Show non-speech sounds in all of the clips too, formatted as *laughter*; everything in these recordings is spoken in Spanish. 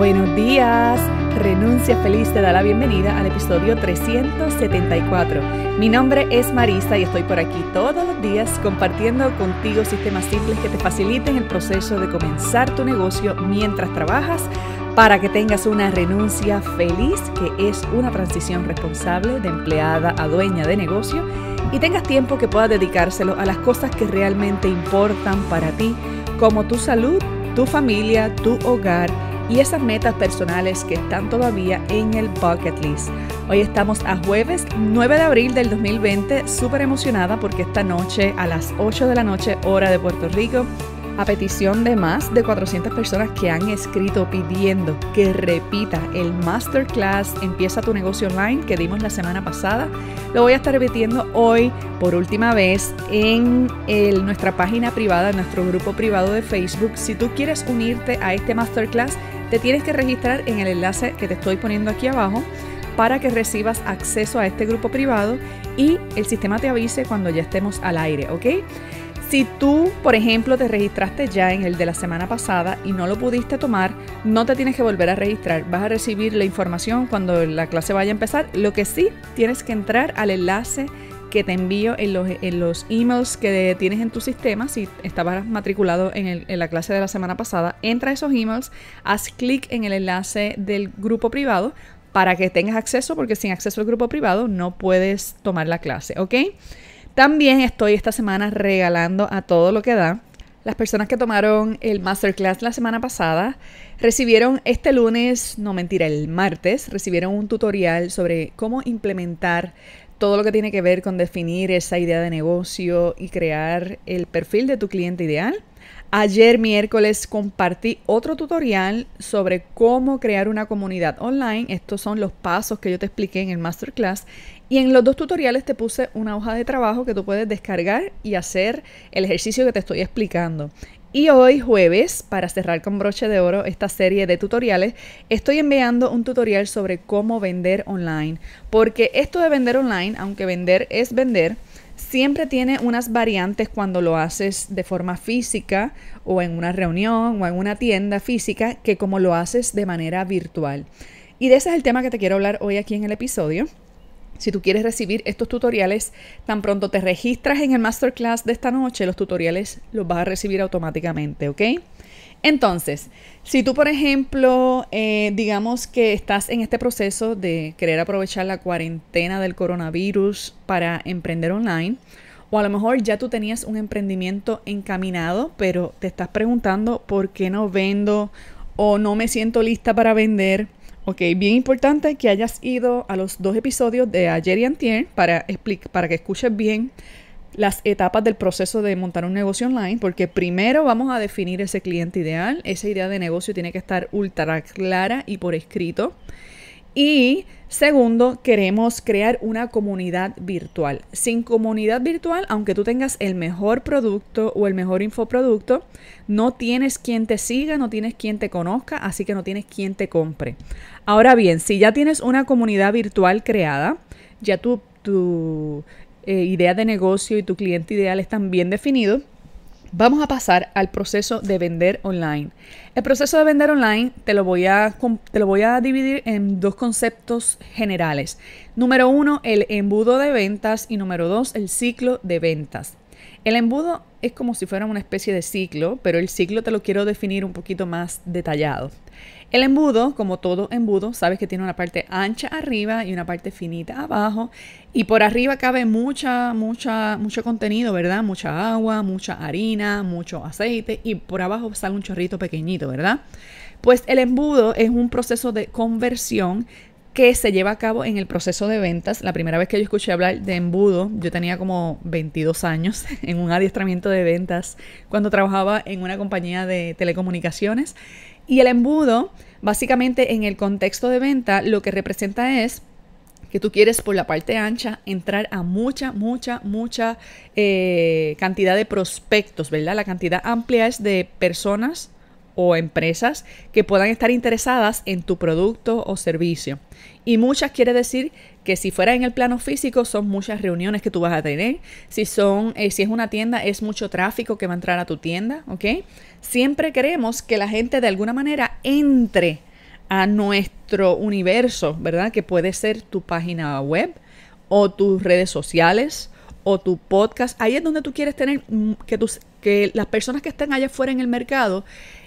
Buenos días. Renuncia Feliz te da la bienvenida al episodio 374. Mi nombre es Marisa y estoy por aquí todos los días compartiendo contigo sistemas simples que te faciliten el proceso de comenzar tu negocio mientras trabajas para que tengas una renuncia feliz, que es una transición responsable de empleada a dueña de negocio, y tengas tiempo que pueda dedicárselo a las cosas que realmente importan para ti, como tu salud, tu familia, tu hogar, y esas metas personales que están todavía en el bucket list. Hoy estamos a jueves 9 de abril del 2020, súper emocionada porque esta noche a las 8 de la noche hora de Puerto Rico a petición de más de 400 personas que han escrito pidiendo que repita el masterclass Empieza tu negocio online que dimos la semana pasada. Lo voy a estar repitiendo hoy por última vez en nuestra página privada, en nuestro grupo privado de Facebook. Si tú quieres unirte a este masterclass, te tienes que registrar en el enlace que te estoy poniendo aquí abajo para que recibas acceso a este grupo privado y el sistema te avise cuando ya estemos al aire, ¿ok? Si tú, por ejemplo, te registraste ya en el de la semana pasada y no lo pudiste tomar, no te tienes que volver a registrar. Vas a recibir la información cuando la clase vaya a empezar. Lo que sí, tienes que entrar al enlace que te envío en los, emails que tienes en tu sistema, si estabas matriculado en, la clase de la semana pasada, entra a esos emails, haz clic en el enlace del grupo privado para que tengas acceso, porque sin acceso al grupo privado no puedes tomar la clase, ¿ok? También estoy esta semana regalando a todo lo que da. Las personas que tomaron el masterclass la semana pasada recibieron este lunes, no mentira, el martes, recibieron un tutorial sobre cómo implementar todo lo que tiene que ver con definir esa idea de negocio y crear el perfil de tu cliente ideal. Ayer miércoles compartí otro tutorial sobre cómo crear una comunidad online. Estos son los pasos que yo te expliqué en el masterclass. Y en los dos tutoriales te puse una hoja de trabajo que tú puedes descargar y hacer el ejercicio que te estoy explicando. Y hoy jueves, para cerrar con broche de oro esta serie de tutoriales, estoy enviando un tutorial sobre cómo vender online. Porque esto de vender online, aunque vender es vender, siempre tiene unas variantes cuando lo haces de forma física o en una reunión o en una tienda física que como lo haces de manera virtual. Y de ese es el tema que te quiero hablar hoy aquí en el episodio. Si tú quieres recibir estos tutoriales, tan pronto te registras en el masterclass de esta noche, los tutoriales los vas a recibir automáticamente, ¿ok? Entonces, si tú, por ejemplo, eh, digamos que estás en este proceso de querer aprovechar la cuarentena del coronavirus para emprender online, o a lo mejor ya tú tenías un emprendimiento encaminado, pero te estás preguntando por qué no vendo o no me siento lista para vender Ok, bien importante que hayas ido a los dos episodios de ayer y antier para, para que escuches bien las etapas del proceso de montar un negocio online, porque primero vamos a definir ese cliente ideal, esa idea de negocio tiene que estar ultra clara y por escrito. Y Segundo, queremos crear una comunidad virtual. Sin comunidad virtual, aunque tú tengas el mejor producto o el mejor infoproducto, no tienes quien te siga, no tienes quien te conozca, así que no tienes quien te compre. Ahora bien, si ya tienes una comunidad virtual creada, ya tu, tu eh, idea de negocio y tu cliente ideal están bien definidos, Vamos a pasar al proceso de vender online. El proceso de vender online te lo voy a, te lo voy a dividir en dos conceptos generales. Número uno, el embudo de ventas y número dos, el ciclo de ventas. El embudo es como si fuera una especie de ciclo, pero el ciclo te lo quiero definir un poquito más detallado. El embudo, como todo embudo, sabes que tiene una parte ancha arriba y una parte finita abajo. Y por arriba cabe mucha, mucha, mucho contenido, ¿verdad? Mucha agua, mucha harina, mucho aceite. Y por abajo sale un chorrito pequeñito, ¿verdad? Pues el embudo es un proceso de conversión que se lleva a cabo en el proceso de ventas. La primera vez que yo escuché hablar de embudo, yo tenía como 22 años *laughs* en un adiestramiento de ventas cuando trabajaba en una compañía de telecomunicaciones y el embudo, básicamente en el contexto de venta, lo que representa es que tú quieres por la parte ancha entrar a mucha, mucha, mucha eh, cantidad de prospectos, ¿verdad? La cantidad amplia es de personas o empresas que puedan estar interesadas en tu producto o servicio. Y muchas quiere decir que si fuera en el plano físico son muchas reuniones que tú vas a tener, si, son, eh, si es una tienda es mucho tráfico que va a entrar a tu tienda, ¿ok? Siempre queremos que la gente de alguna manera entre a nuestro universo, ¿verdad? Que puede ser tu página web o tus redes sociales o tu podcast. Ahí es donde tú quieres tener mm, que, tus, que las personas que estén allá afuera en el mercado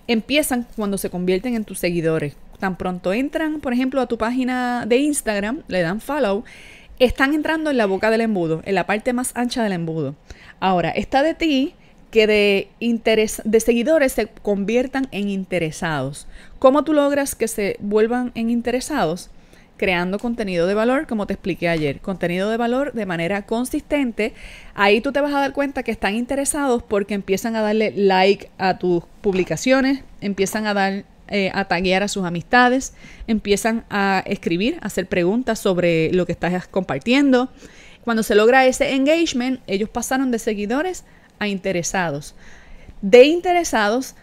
empiezan cuando se convierten en tus seguidores tan pronto entran, por ejemplo, a tu página de Instagram, le dan follow, están entrando en la boca del embudo, en la parte más ancha del embudo. Ahora, está de ti que de, de seguidores se conviertan en interesados. ¿Cómo tú logras que se vuelvan en interesados? creando contenido de valor, como te expliqué ayer. Contenido de valor de manera consistente. Ahí tú te vas a dar cuenta que están interesados porque empiezan a darle like a tus publicaciones, empiezan a dar eh, a taguear a sus amistades, empiezan a escribir, a hacer preguntas sobre lo que estás compartiendo. Cuando se logra ese engagement, ellos pasaron de seguidores a interesados. De interesados,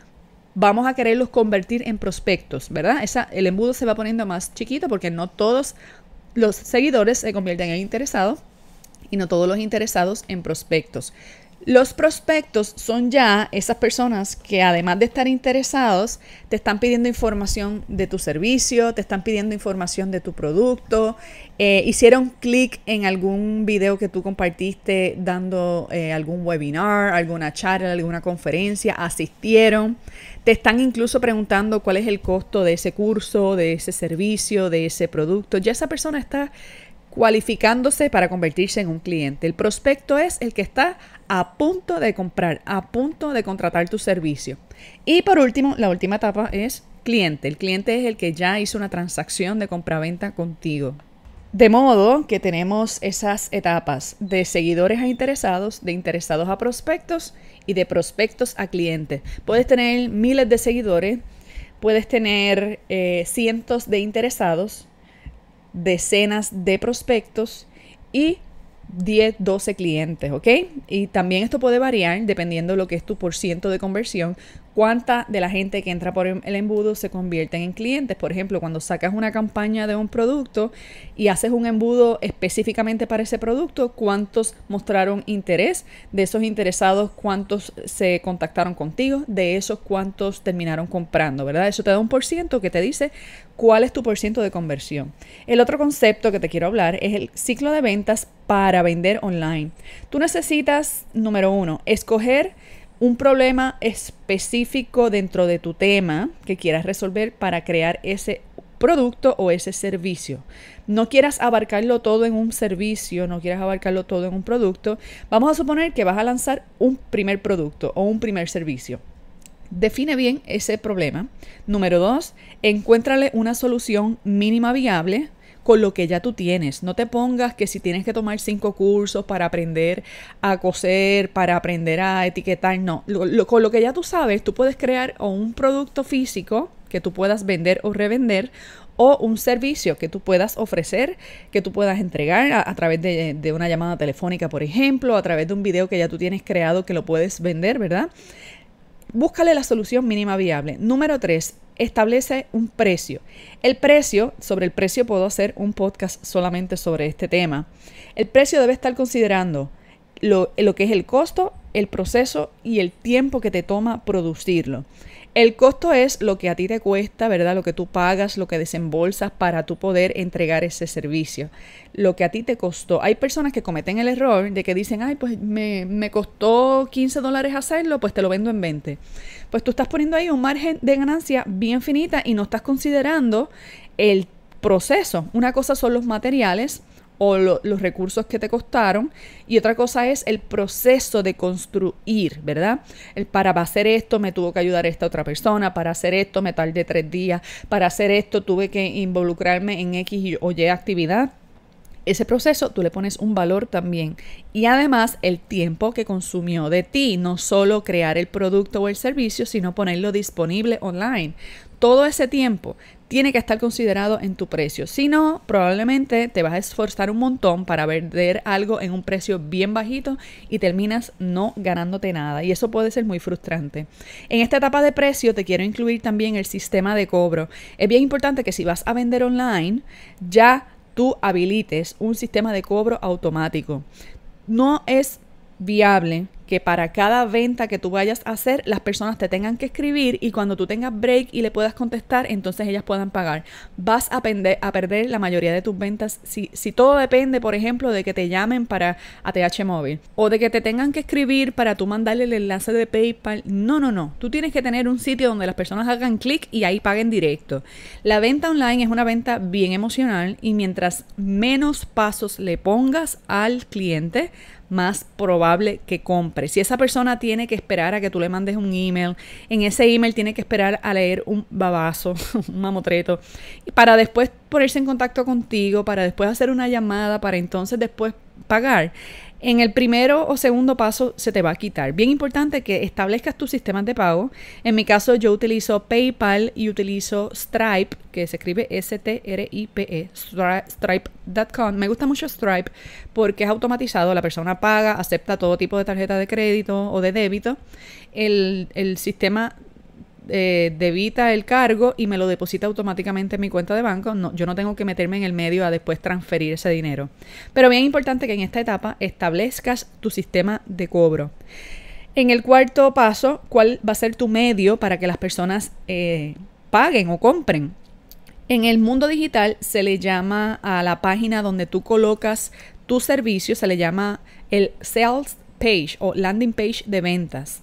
vamos a quererlos convertir en prospectos, ¿verdad? el embudo se va poniendo más chiquito porque no todos los seguidores se convierten en interesados y no todos los interesados en prospectos. Los prospectos son ya esas personas que además de estar interesados, te están pidiendo información de tu servicio, te están pidiendo información de tu producto, eh, hicieron clic en algún video que tú compartiste dando eh, algún webinar, alguna charla, alguna conferencia, asistieron, te están incluso preguntando cuál es el costo de ese curso, de ese servicio, de ese producto. Ya esa persona está cualificándose para convertirse en un cliente. El prospecto es el que está a punto de comprar, a punto de contratar tu servicio. Y por último, la última etapa es cliente. El cliente es el que ya hizo una transacción de compraventa contigo. De modo que tenemos esas etapas de seguidores a interesados, de interesados a prospectos y de prospectos a clientes. Puedes tener miles de seguidores, puedes tener eh, cientos de interesados, decenas de prospectos y 10, 12 clientes, ¿ok? Y también esto puede variar dependiendo de lo que es tu por ciento de conversión cuánta de la gente que entra por el embudo se convierten en clientes. Por ejemplo, cuando sacas una campaña de un producto y haces un embudo específicamente para ese producto, cuántos mostraron interés, de esos interesados cuántos se contactaron contigo, de esos cuántos terminaron comprando, ¿verdad? Eso te da un por ciento que te dice cuál es tu por ciento de conversión. El otro concepto que te quiero hablar es el ciclo de ventas para vender online. Tú necesitas, número uno, escoger un problema específico dentro de tu tema que quieras resolver para crear ese producto o ese servicio. No quieras abarcarlo todo en un servicio, no quieras abarcarlo todo en un producto. Vamos a suponer que vas a lanzar un primer producto o un primer servicio. Define bien ese problema. Número dos, encuéntrale una solución mínima viable con lo que ya tú tienes. No te pongas que si tienes que tomar cinco cursos para aprender a coser, para aprender a etiquetar, no. con lo que ya tú sabes, tú puedes crear o un producto físico que tú puedas vender o revender o un servicio que tú puedas ofrecer, que tú puedas entregar a, través de, una llamada telefónica, por ejemplo, a través de un video que ya tú tienes creado que lo puedes vender, ¿verdad? Búscale la solución mínima viable. Número tres, establece un precio. El precio, sobre el precio puedo hacer un podcast solamente sobre este tema. El precio debe estar considerando lo, que es el costo, el proceso y el tiempo que te toma producirlo. El costo es lo que a ti te cuesta, ¿verdad? Lo que tú pagas, lo que desembolsas para tú poder entregar ese servicio. Lo que a ti te costó. Hay personas que cometen el error de que dicen, ay, pues me, me costó 15 dólares hacerlo, pues te lo vendo en 20. Pues tú estás poniendo ahí un margen de ganancia bien finita y no estás considerando el proceso. Una cosa son los materiales o los recursos que te costaron. Y otra cosa es el proceso de construir, ¿verdad? El, para hacer esto me tuvo que ayudar esta otra persona, para hacer esto me tardé tres días, para hacer esto tuve que involucrarme en X o Y actividad. Ese proceso tú le pones un valor también. Y además el tiempo que consumió de ti, no solo crear el producto o el servicio, sino ponerlo disponible online todo ese tiempo tiene que estar considerado en tu precio. Si no, probablemente te vas a esforzar un montón para vender algo en un precio bien bajito y terminas no ganándote nada. Y eso puede ser muy frustrante. En esta etapa de precio te quiero incluir también el sistema de cobro. Es bien importante que si vas a vender online, ya tú habilites un sistema de cobro automático. No es viable que para cada venta que tú vayas a hacer, las personas te tengan que escribir y cuando tú tengas break y le puedas contestar, entonces ellas puedan pagar. Vas a, a perder la mayoría de tus ventas si, si todo depende, por ejemplo, de que te llamen para ATH móvil o de que te tengan que escribir para tú mandarle el enlace de PayPal. No, no, no. Tú tienes que tener un sitio donde las personas hagan clic y ahí paguen directo. La venta online es una venta bien emocional y mientras menos pasos le pongas al cliente, más probable que compre. Si esa persona tiene que esperar a que tú le mandes un email, en ese email tiene que esperar a leer un babazo, *laughs* un mamotreto, para después ponerse en contacto contigo, para después hacer una llamada, para entonces después pagar en el primero o segundo paso se te va a quitar. Bien importante que establezcas tus sistemas de pago. En mi caso yo utilizo PayPal y utilizo Stripe, que se escribe e, S-T-R-I-P-E, stripe.com. Me gusta mucho Stripe porque es automatizado, la persona paga, acepta todo tipo de tarjeta de crédito o de débito. El, el sistema eh, debita el cargo y me lo deposita automáticamente en mi cuenta de banco. yo no tengo que meterme en el medio a después transferir ese dinero. Pero bien importante que en esta etapa establezcas tu sistema de cobro. En el cuarto paso, ¿cuál va a ser tu medio para que las personas eh, paguen o compren? En el mundo digital se le llama a la página donde tú colocas tu servicio, se le llama el sales page o landing page de ventas.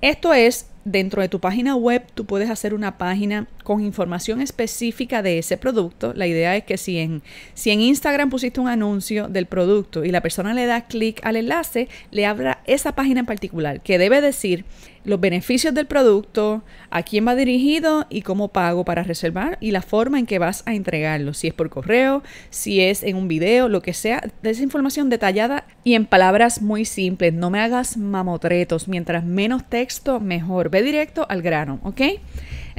Esto es, dentro de tu página web tú puedes hacer una página con información específica de ese producto. La idea es que si en, si en Instagram pusiste un anuncio del producto y la persona le da clic al enlace, le abra esa página en particular que debe decir los beneficios del producto, a quién va dirigido y cómo pago para reservar y la forma en que vas a entregarlo, si es por correo, si es en un video, lo que sea, de esa información detallada y en palabras muy simples, no me hagas mamotretos, mientras menos texto mejor, ve directo al grano, ¿ok?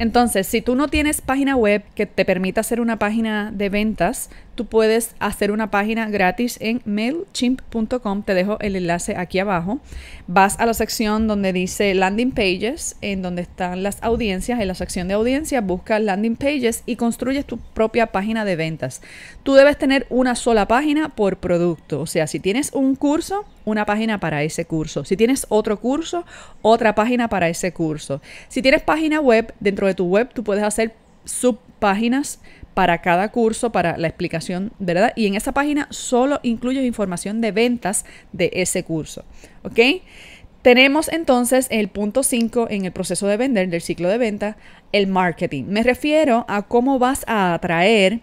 Entonces, si tú no tienes página web que te permita hacer una página de ventas, tú puedes hacer una página gratis en mailchimp.com. Te dejo el enlace aquí abajo. Vas a la sección donde dice landing pages, en donde están las audiencias. En la sección de audiencias buscas landing pages y construyes tu propia página de ventas. Tú debes tener una sola página por producto. O sea, si tienes un curso, una página para ese curso. Si tienes otro curso, otra página para ese curso. Si tienes página web, dentro de tu web tú puedes hacer subpáginas para cada curso, para la explicación, ¿verdad? Y en esa página solo incluye información de ventas de ese curso, ¿ok? Tenemos entonces el punto 5 en el proceso de vender, del ciclo de venta, el marketing. Me refiero a cómo vas a atraer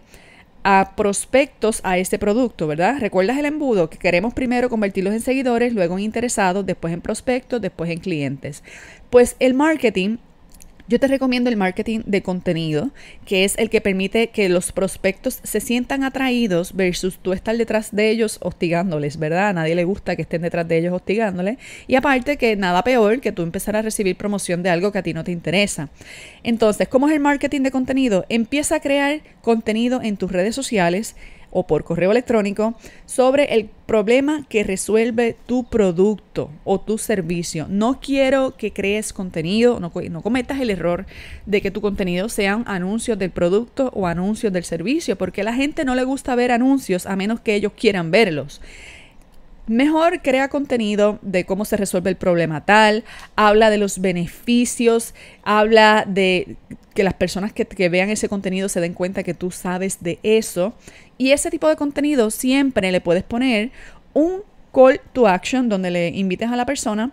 a prospectos a este producto, ¿verdad? ¿Recuerdas el embudo? Que queremos primero convertirlos en seguidores, luego en interesados, después en prospectos, después en clientes. Pues el marketing yo te recomiendo el marketing de contenido, que es el que permite que los prospectos se sientan atraídos versus tú estar detrás de ellos hostigándoles, ¿verdad? A nadie le gusta que estén detrás de ellos hostigándoles. Y aparte que nada peor que tú empezar a recibir promoción de algo que a ti no te interesa. Entonces, ¿cómo es el marketing de contenido? Empieza a crear contenido en tus redes sociales o por correo electrónico sobre el problema que resuelve tu producto o tu servicio. No quiero que crees contenido, no, cometas el error de que tu contenido sean anuncios del producto o anuncios del servicio, porque a la gente no le gusta ver anuncios a menos que ellos quieran verlos. Mejor crea contenido de cómo se resuelve el problema tal, habla de los beneficios, habla de que las personas que, vean ese contenido se den cuenta que tú sabes de eso. Y ese tipo de contenido siempre le puedes poner un call to action donde le invites a la persona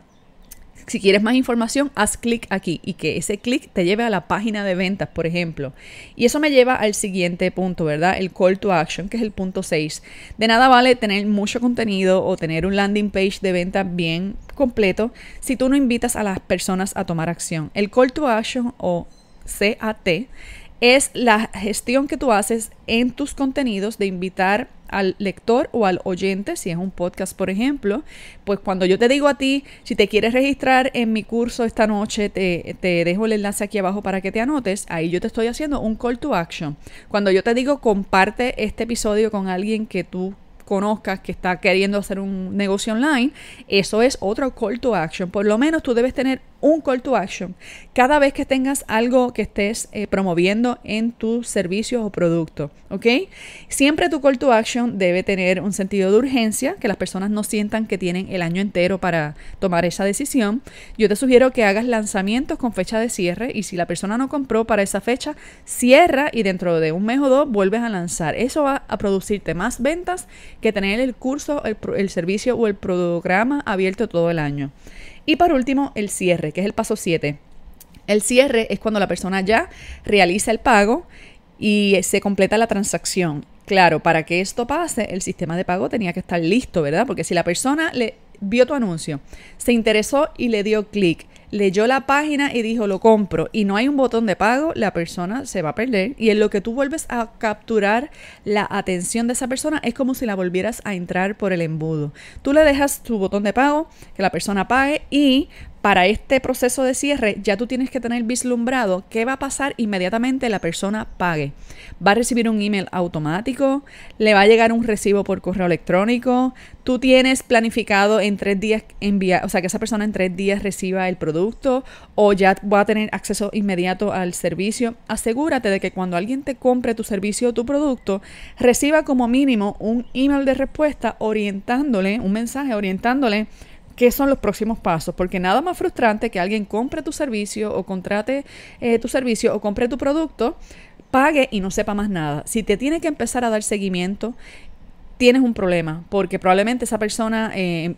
si quieres más información, haz clic aquí y que ese clic te lleve a la página de ventas, por ejemplo. Y eso me lleva al siguiente punto, ¿verdad? El call to action, que es el punto 6. De nada vale tener mucho contenido o tener un landing page de venta bien completo si tú no invitas a las personas a tomar acción. El call to action o CAT es la gestión que tú haces en tus contenidos de invitar al lector o al oyente, si es un podcast, por ejemplo, pues cuando yo te digo a ti, si te quieres registrar en mi curso esta noche, te, te, dejo el enlace aquí abajo para que te anotes, ahí yo te estoy haciendo un call to action. Cuando yo te digo comparte este episodio con alguien que tú conozcas que está queriendo hacer un negocio online, eso es otro call to action. Por lo menos tú debes tener un call to action cada vez que tengas algo que estés eh, promoviendo en tus servicios o productos, ¿ok? Siempre tu call to action debe tener un sentido de urgencia, que las personas no sientan que tienen el año entero para tomar esa decisión. Yo te sugiero que hagas lanzamientos con fecha de cierre y si la persona no compró para esa fecha, cierra y dentro de un mes o dos vuelves a lanzar. Eso va a producirte más ventas que tener el curso, el, el servicio o el programa abierto todo el año. Y por último, el cierre, que es el paso 7. El cierre es cuando la persona ya realiza el pago y se completa la transacción. Claro, para que esto pase, el sistema de pago tenía que estar listo, ¿verdad? Porque si la persona le vio tu anuncio, se interesó y le dio clic, leyó la página y dijo lo compro y no hay un botón de pago, la persona se va a perder. Y en lo que tú vuelves a capturar la atención de esa persona es como si la volvieras a entrar por el embudo. Tú le dejas tu botón de pago, que la persona pague y para este proceso de cierre, ya tú tienes que tener vislumbrado qué va a pasar inmediatamente la persona pague. Va a recibir un email automático, le va a llegar un recibo por correo electrónico, tú tienes planificado en tres días enviar, o sea, que esa persona en tres días reciba el producto o ya va a tener acceso inmediato al servicio. Asegúrate de que cuando alguien te compre tu servicio o tu producto, reciba como mínimo un email de respuesta orientándole, un mensaje orientándole qué son los próximos pasos, porque nada más frustrante que alguien compre tu servicio o contrate eh, tu servicio o compre tu producto, pague y no sepa más nada. Si te tiene que empezar a dar seguimiento, tienes un problema, porque probablemente esa persona eh,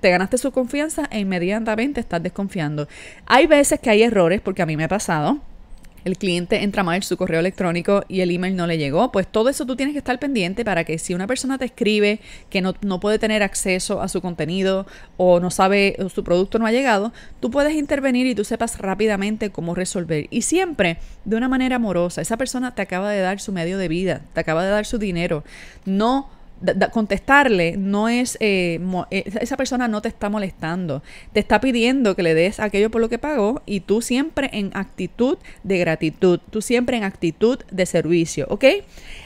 te ganaste su confianza e inmediatamente estás desconfiando. Hay veces que hay errores, porque a mí me ha pasado el cliente entra mal, su correo electrónico y el email no le llegó, pues todo eso tú tienes que estar pendiente para que si una persona te escribe que no, no puede tener acceso a su contenido o no sabe, o su producto no ha llegado, tú puedes intervenir y tú sepas rápidamente cómo resolver. Y siempre de una manera amorosa. Esa persona te acaba de dar su medio de vida, te acaba de dar su dinero. No contestarle no es, eh, eh, esa persona no te está molestando, te está pidiendo que le des aquello por lo que pagó y tú siempre en actitud de gratitud, tú siempre en actitud de servicio, ¿ok?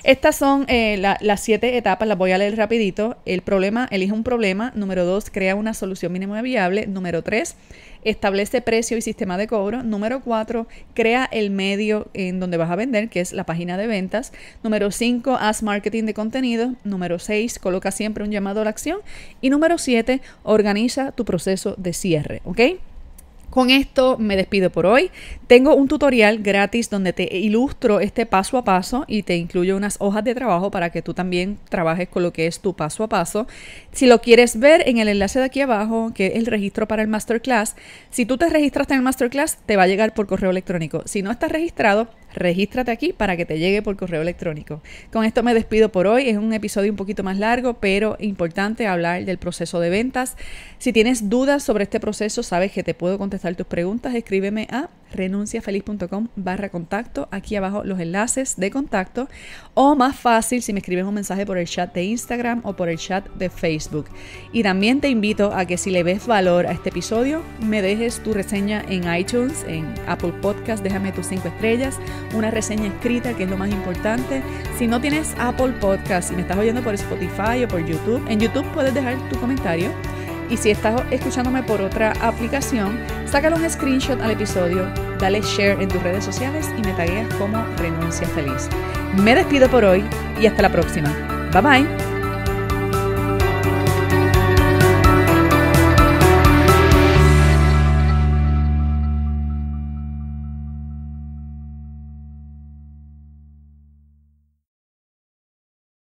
Estas son eh, las siete etapas, las voy a leer rapidito. El problema, elige un problema. Número dos, crea una solución mínima viable. Número tres, establece precio y sistema de cobro. Número cuatro, crea el medio en donde vas a vender, que es la página de ventas. Número cinco, haz marketing de contenido. Número seis, coloca siempre un llamado a la acción. Y número siete, organiza tu proceso de cierre, ¿ok? Con esto me despido por hoy. Tengo un tutorial gratis donde te ilustro este paso a paso y te incluyo unas hojas de trabajo para que tú también trabajes con lo que es tu paso a paso. Si lo quieres ver en el enlace de aquí abajo, que es el registro para el masterclass, si tú te registraste en el masterclass, te va a llegar por correo electrónico. Si no estás registrado, regístrate aquí para que te llegue por correo electrónico. Con esto me despido por hoy. Es un episodio un poquito más largo, pero importante hablar del proceso de ventas. Si tienes dudas sobre este proceso, sabes que te puedo contestar tus preguntas. Escríbeme a renunciafeliz.com barra contacto. Aquí abajo los enlaces de contacto. O más fácil si me escribes un mensaje por el chat de Instagram o por el chat de Facebook. Y también te invito a que si le ves valor a este episodio, me dejes tu reseña en iTunes, en Apple Podcast, déjame tus cinco estrellas una reseña escrita, que es lo más importante. Si no tienes Apple Podcast, y me estás oyendo por Spotify o por YouTube, en YouTube puedes dejar tu comentario. Y si estás escuchándome por otra aplicación, saca un screenshot al episodio, dale share en tus redes sociales y me tagueas como Renuncia Feliz. Me despido por hoy y hasta la próxima. Bye bye.